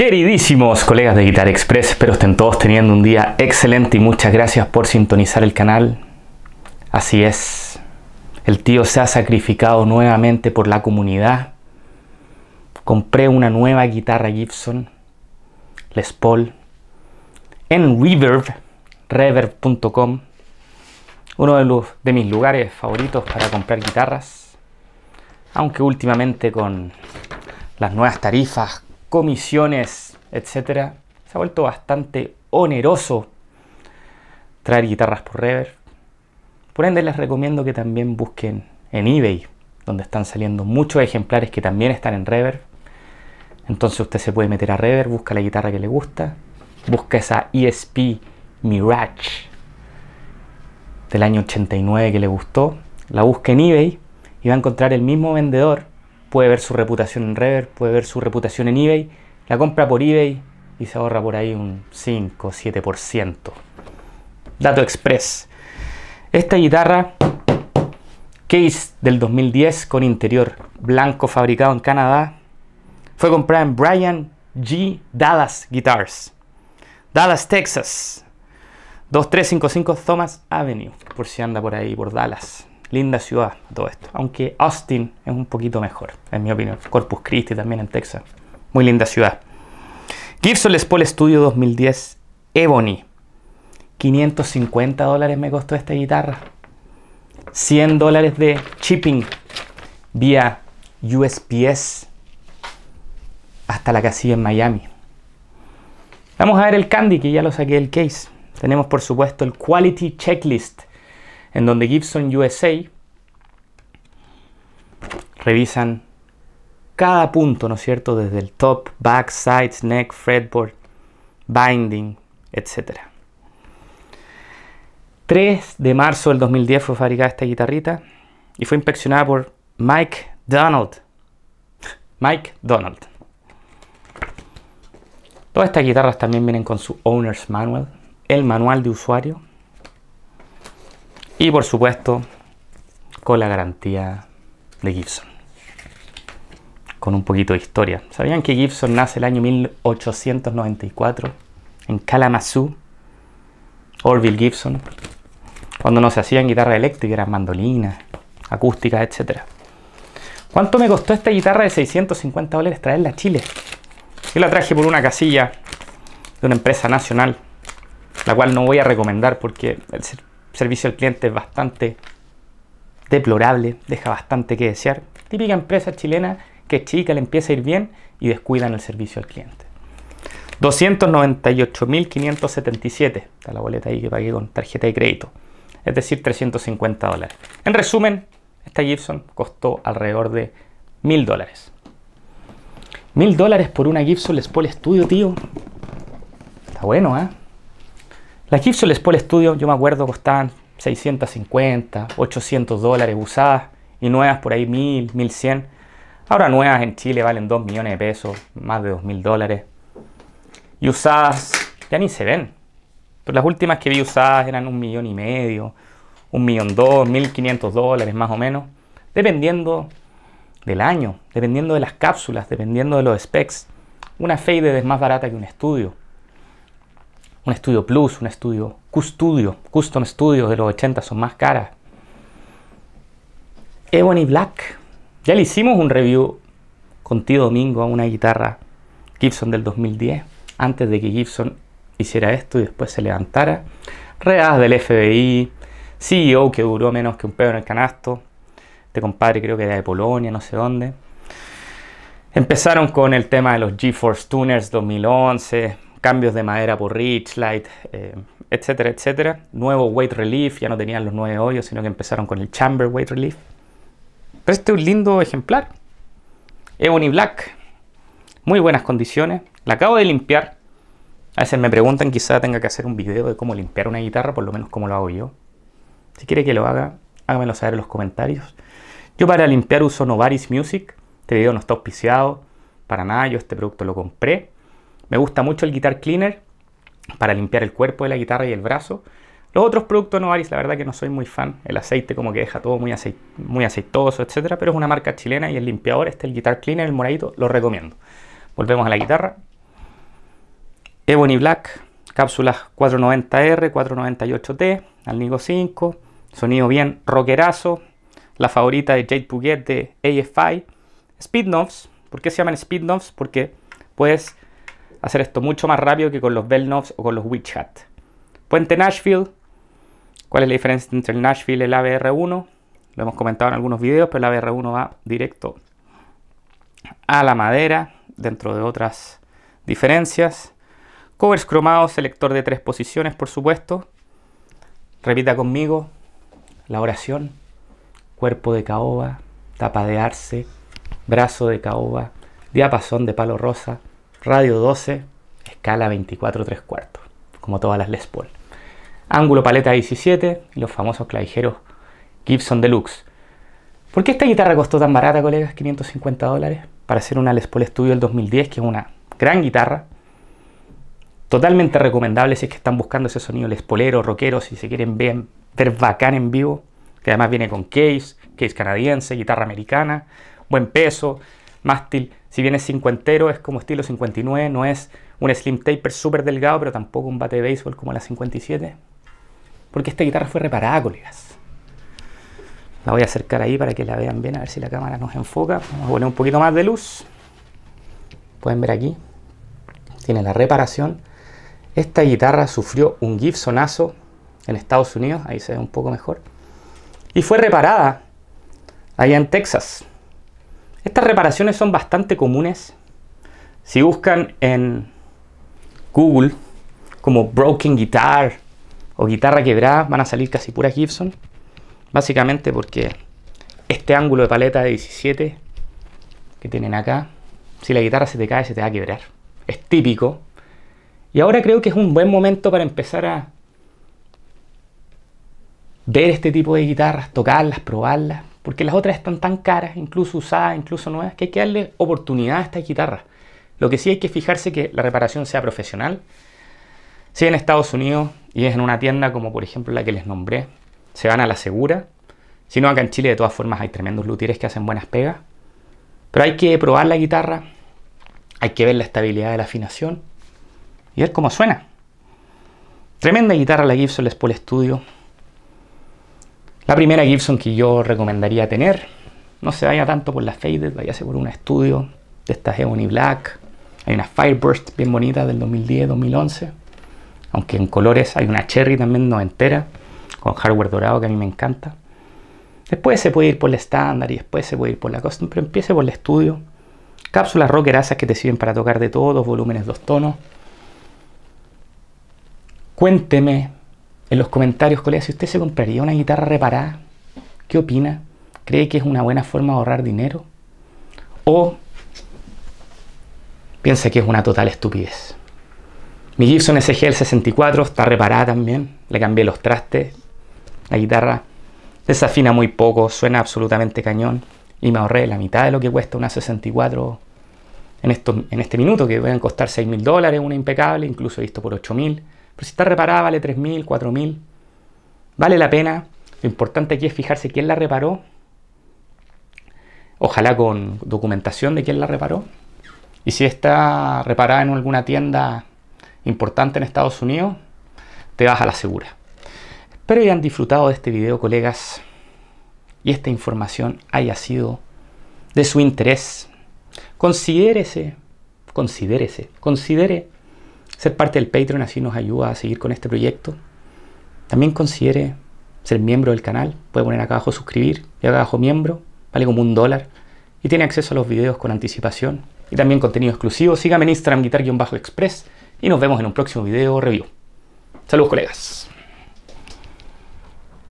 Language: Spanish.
Queridísimos colegas de Guitar Express, espero estén todos teniendo un día excelente y muchas gracias por sintonizar el canal. Así es, el tío se ha sacrificado nuevamente por la comunidad. Compré una nueva guitarra Gibson Les Paul en Reverb, reverb.com, uno de, los, de mis lugares favoritos para comprar guitarras. Aunque últimamente con las nuevas tarifas comisiones, etcétera Se ha vuelto bastante oneroso traer guitarras por reverb. Por ende les recomiendo que también busquen en eBay, donde están saliendo muchos ejemplares que también están en reverb. Entonces usted se puede meter a reverb, busca la guitarra que le gusta, busca esa ESP Mirage del año 89 que le gustó, la busca en eBay y va a encontrar el mismo vendedor puede ver su reputación en Reverb, puede ver su reputación en eBay, la compra por eBay y se ahorra por ahí un 5 7%. Dato Express. Esta guitarra Case del 2010 con interior blanco fabricado en Canadá fue comprada en Brian G. Dallas Guitars, Dallas, Texas, 2355 Thomas Avenue, por si anda por ahí, por Dallas linda ciudad todo esto. Aunque Austin es un poquito mejor, en mi opinión. Corpus Christi también en Texas. Muy linda ciudad. Gibson Les Paul Studio 2010 Ebony. 550 dólares me costó esta guitarra. 100 dólares de shipping vía USPS hasta la casilla en Miami. Vamos a ver el candy que ya lo saqué del case. Tenemos por supuesto el quality checklist en donde Gibson USA revisan cada punto, ¿no es cierto? Desde el top, back, sides, neck, fretboard, binding, etc. 3 de marzo del 2010 fue fabricada esta guitarrita y fue inspeccionada por Mike Donald. Mike Donald. Todas estas guitarras también vienen con su Owner's Manual, el manual de usuario, y por supuesto, con la garantía de Gibson. Con un poquito de historia. ¿Sabían que Gibson nace el año 1894 en Kalamazoo? Orville Gibson. Cuando no se hacían guitarras eléctricas, eran mandolinas, acústicas, etc. ¿Cuánto me costó esta guitarra de 650 dólares traerla a Chile? Yo la traje por una casilla de una empresa nacional, la cual no voy a recomendar porque servicio al cliente es bastante deplorable, deja bastante que desear. Típica empresa chilena que es chica, le empieza a ir bien y descuidan el servicio al cliente. 298.577, está la boleta ahí que pagué con tarjeta de crédito, es decir, 350 dólares. En resumen, esta Gibson costó alrededor de 1.000 dólares. 1.000 dólares por una Gibson Les Paul Studio, tío. Está bueno, ¿eh? La Gibson estudio Studio, yo me acuerdo, costaban 650, 800 dólares usadas y nuevas por ahí 1000, 1100. Ahora nuevas en Chile valen 2 millones de pesos, más de 2000 dólares. Y usadas ya ni se ven. Pero las últimas que vi usadas eran un millón y medio, un millón dos, 1500 dólares más o menos, dependiendo del año, dependiendo de las cápsulas, dependiendo de los specs. Una Faded es más barata que un estudio un estudio Plus, un estudio Q-Studio, Custom Studios de los 80 son más caras. Ebony Black. Ya le hicimos un review con Tío Domingo a una guitarra Gibson del 2010, antes de que Gibson hiciera esto y después se levantara. Reas del FBI, CEO que duró menos que un pedo en el canasto. Te compadre creo que era de Polonia, no sé dónde. Empezaron con el tema de los GeForce Tuners 2011, cambios de madera por Rich Light, eh, etcétera, etcétera. Nuevo weight relief, ya no tenían los nueve hoyos, sino que empezaron con el chamber weight relief. Pero este es un lindo ejemplar. Ebony Black, muy buenas condiciones. La acabo de limpiar. A veces me preguntan, quizá tenga que hacer un video de cómo limpiar una guitarra, por lo menos como lo hago yo. Si quiere que lo haga, hágamelo saber en los comentarios. Yo para limpiar uso Novaris Music. Este video no está auspiciado para nada, yo este producto lo compré. Me gusta mucho el Guitar Cleaner para limpiar el cuerpo de la guitarra y el brazo. Los otros productos Novaris, la verdad que no soy muy fan. El aceite como que deja todo muy, muy aceitoso, etc. pero es una marca chilena y el limpiador, este el Guitar Cleaner, el moradito, lo recomiendo. Volvemos a la guitarra. Ebony Black, cápsulas 490R, 498T, Alnigo 5, sonido bien rockerazo, la favorita de Jade Puget de AFI, Speed Knobs, ¿por qué se llaman Speed Knobs? Porque puedes hacer esto mucho más rápido que con los knobs o con los Witch hat Puente Nashville. ¿Cuál es la diferencia entre el Nashville y el ABR1? Lo hemos comentado en algunos videos, pero el ABR1 va directo a la madera, dentro de otras diferencias. Covers cromados, selector de tres posiciones, por supuesto. Repita conmigo la oración. Cuerpo de caoba, tapa de arce, brazo de caoba, diapasón de palo rosa, radio 12, escala 24 3 cuartos, como todas las Les Paul. Ángulo paleta 17 y los famosos clavijeros Gibson Deluxe. ¿Por qué esta guitarra costó tan barata, colegas? 550 dólares para hacer una Les Paul Studio del 2010, que es una gran guitarra. Totalmente recomendable si es que están buscando ese sonido lespolero, rockero, si se quieren ver bacán en vivo. Que además viene con case, case canadiense, guitarra americana, buen peso, mástil si bien es cincuentero, es como estilo 59, no es un slim taper súper delgado, pero tampoco un bate de béisbol como la 57. Porque esta guitarra fue reparada, colegas. La voy a acercar ahí para que la vean bien, a ver si la cámara nos enfoca. Vamos a poner un poquito más de luz. Pueden ver aquí. Tiene la reparación. Esta guitarra sufrió un Gibsonazo en Estados Unidos, ahí se ve un poco mejor. Y fue reparada allá en Texas. Estas reparaciones son bastante comunes. Si buscan en Google como broken guitar o guitarra quebrada, van a salir casi pura Gibson. Básicamente porque este ángulo de paleta de 17 que tienen acá, si la guitarra se te cae, se te va a quebrar. Es típico. Y ahora creo que es un buen momento para empezar a ver este tipo de guitarras, tocarlas, probarlas porque las otras están tan caras, incluso usadas, incluso nuevas, que hay que darle oportunidad a esta guitarras. Lo que sí hay que fijarse que la reparación sea profesional. Si en Estados Unidos y es en una tienda como por ejemplo la que les nombré, se van a la segura. Si no, acá en Chile de todas formas hay tremendos luthieres que hacen buenas pegas. Pero hay que probar la guitarra, hay que ver la estabilidad de la afinación y ver cómo suena. Tremenda guitarra la Gibson Les Paul Studio, la primera Gibson que yo recomendaría tener, no se vaya tanto por la Faded, váyase por un estudio de estas Ebony Black. Hay una Fireburst bien bonita del 2010-2011, aunque en colores hay una Cherry también no entera con hardware dorado que a mí me encanta. Después se puede ir por la estándar y después se puede ir por la custom, pero empiece por el estudio. Cápsulas rockerasas que te sirven para tocar de todo, dos volúmenes, dos tonos. Cuénteme en los comentarios, colegas, si usted se compraría una guitarra reparada, ¿qué opina? ¿Cree que es una buena forma de ahorrar dinero? ¿O piensa que es una total estupidez? Mi Gibson SGL 64 está reparada también, le cambié los trastes, la guitarra desafina muy poco, suena absolutamente cañón y me ahorré la mitad de lo que cuesta una 64 en, en este minuto, que pueden costar 6 mil dólares, una impecable, incluso he visto por 8 mil. Pero si está reparada vale 3.000, 4.000. Vale la pena. Lo importante aquí es fijarse quién la reparó. Ojalá con documentación de quién la reparó. Y si está reparada en alguna tienda importante en Estados Unidos, te vas a la segura. Espero hayan disfrutado de este video, colegas, y esta información haya sido de su interés. Considérese, considérese, considere ser parte del Patreon, así nos ayuda a seguir con este proyecto. También considere ser miembro del canal. Puede poner acá abajo suscribir y acá abajo miembro. Vale como un dólar. Y tiene acceso a los videos con anticipación. Y también contenido exclusivo. Sígame en Instagram guitar-express. Y nos vemos en un próximo video review. Saludos colegas.